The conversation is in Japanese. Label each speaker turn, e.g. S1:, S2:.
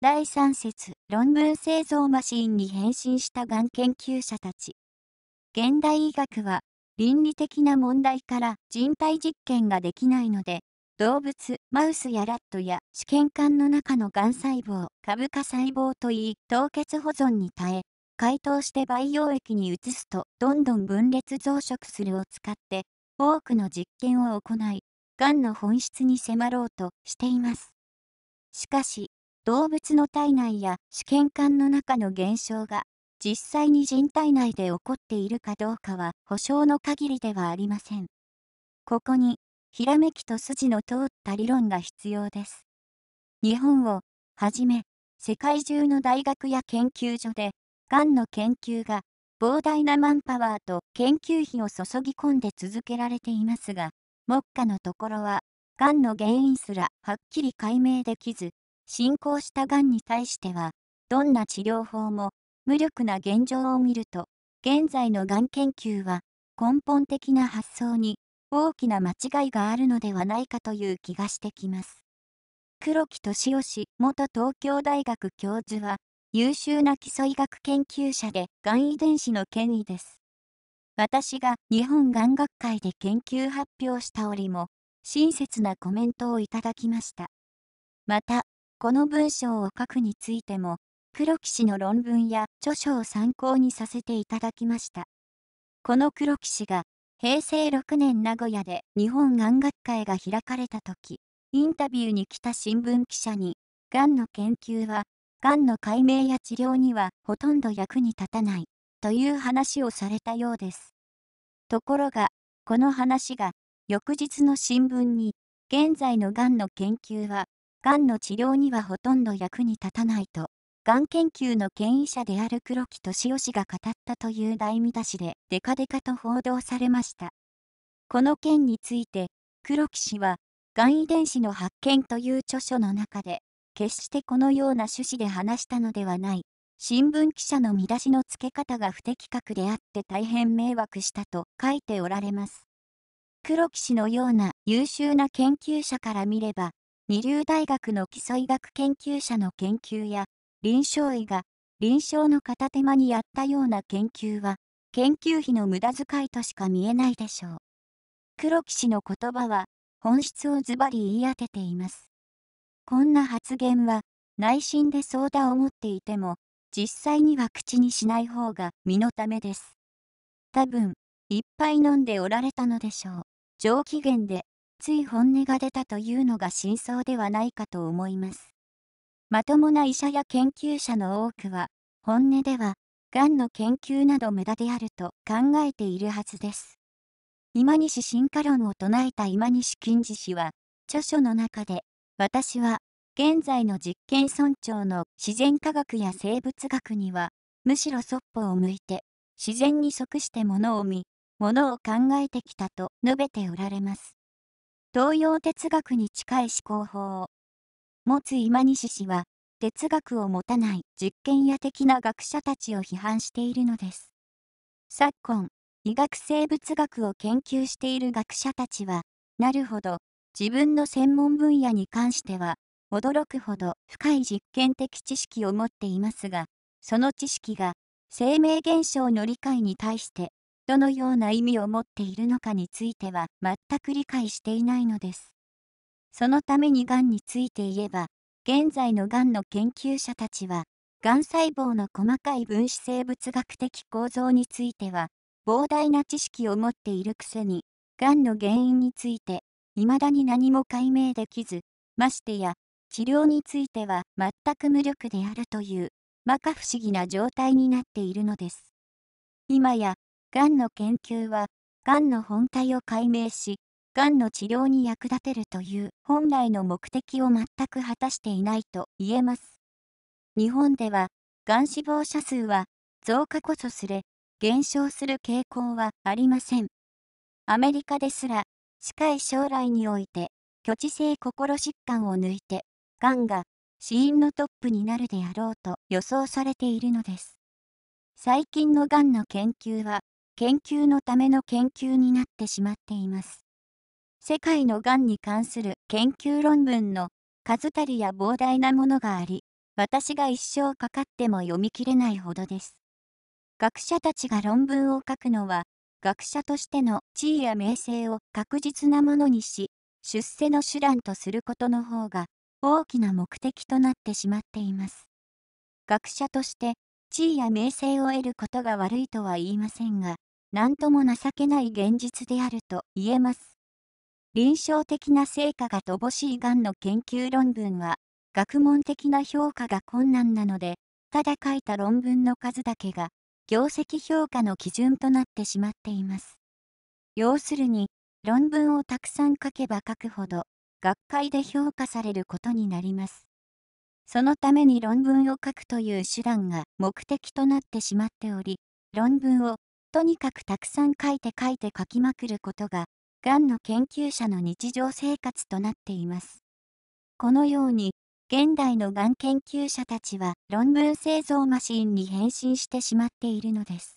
S1: 第3節論文製造マシンに変身したがん研究者たち。現代医学は倫理的な問題から人体実験ができないので、動物、マウスやラットや試験管の中のがん細胞、株価細胞といい、凍結保存に耐え、解凍して培養液に移すとどんどん分裂増殖するを使って、多くの実験を行い、がんの本質に迫ろうとしています。しかし、動物の体内や試験管の中の現象が実際に人体内で起こっているかどうかは保証の限りではありません。ここに、ひらめきと筋の通った理論が必要です。日本をはじめ、世界中の大学や研究所で、がんの研究が膨大なマンパワーと研究費を注ぎ込んで続けられていますが、目下のところは、がんの原因すらはっきり解明できず、進行したがんに対しては、どんな治療法も無力な現状を見ると、現在のがん研究は根本的な発想に大きな間違いがあるのではないかという気がしてきます。黒木俊義元東京大学教授は優秀な基礎医学研究者でがん遺伝子の権威です。私が日本がん学会で研究発表した折も親切なコメントをいただきました。またこの文章を書くについても、黒木氏の論文や著書を参考にさせていただきました。この黒木氏が、平成6年名古屋で日本がん学会が開かれた時、インタビューに来た新聞記者に、がんの研究は、がんの解明や治療にはほとんど役に立たない、という話をされたようです。ところが、この話が、翌日の新聞に、現在のがんの研究はがんの治療にはほとんど役に立たないと、がん研究の権威者である黒木俊夫氏が語ったという大見出しでデカデカと報道されました。この件について、黒木氏は、がん遺伝子の発見という著書の中で、決してこのような趣旨で話したのではない、新聞記者の見出しの付け方が不適格であって大変迷惑したと書いておられます。黒木氏のような優秀な研究者から見れば、二流大学の基礎医学研究者の研究や、臨床医が臨床の片手間にやったような研究は、研究費の無駄遣いとしか見えないでしょう。黒木氏の言葉は、本質をズバリ言い当てています。こんな発言は、内心でそうだ思っていても、実際には口にしない方が身のためです。多分、いっぱい飲んでおられたのでしょう。上機嫌でつい本音が出たというのが真相ではないかと思います。まともな医者や研究者の多くは、本音では、がんの研究など無駄であると考えているはずです。今西進化論を唱えた今西金次氏は、著書の中で、私は、現在の実験村長の自然科学や生物学には、むしろそっぽを向いて、自然に即してものを見、ものを考えてきたと述べておられます。東洋哲学に近い思考法を持つ今西氏は哲学を持たない実験や的な学者たちを批判しているのです昨今医学生物学を研究している学者たちはなるほど自分の専門分野に関しては驚くほど深い実験的知識を持っていますがその知識が生命現象の理解に対してどのような意味を持っているのかについては全く理解していないのです。そのためにがんについて言えば、現在のがんの研究者たちは、がん細胞の細かい分子生物学的構造については、膨大な知識を持っているくせに、がんの原因について、未だに何も解明できず、ましてや、治療については全く無力であるという、摩訶不思議な状態になっているのです。今や、がんの研究は、がんの本体を解明し、がんの治療に役立てるという本来の目的を全く果たしていないと言えます。日本では、がん死亡者数は増加こそすれ、減少する傾向はありません。アメリカですら、近い将来において、虚知性心疾患を抜いて、がんが死因のトップになるであろうと予想されているのです。最近のがんの研究は、研究のための研究になってしまっています。世界のがんに関する研究論文の数たりや膨大なものがあり、私が一生かかっても読み切れないほどです。学者たちが論文を書くのは、学者としての地位や名声を確実なものにし、出世の手段とすることの方が大きな目的となってしまっています。学者として地位や名声を得ることが悪いとは言いませんが、何とも情けない現実であると言えます。臨床的な成果が乏しいがんの研究論文は、学問的な評価が困難なので、ただ書いた論文の数だけが、業績評価の基準となってしまっています。要するに、論文をたくさん書けば書くほど、学会で評価されることになります。そのために論文を書くという手段が目的となってしまっており、論文をとにかくたくさん書いて書いて書きまくることが、がんの研究者の日常生活となっています。このように、現代のがん研究者たちは論文製造マシンに変身してしまっているのです。